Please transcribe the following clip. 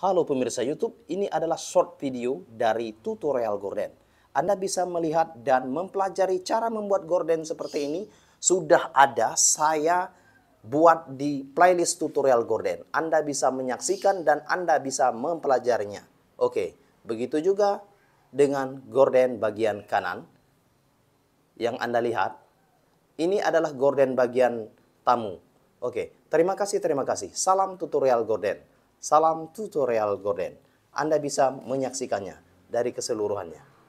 Halo pemirsa YouTube, ini adalah short video dari tutorial gorden. Anda bisa melihat dan mempelajari cara membuat gorden seperti ini. Sudah ada saya buat di playlist tutorial gorden. Anda bisa menyaksikan dan Anda bisa mempelajarinya. Oke, begitu juga dengan gorden bagian kanan yang Anda lihat. Ini adalah gorden bagian tamu. Oke, terima kasih, terima kasih. Salam tutorial gorden. Salam Tutorial gorden. Anda bisa menyaksikannya dari keseluruhannya.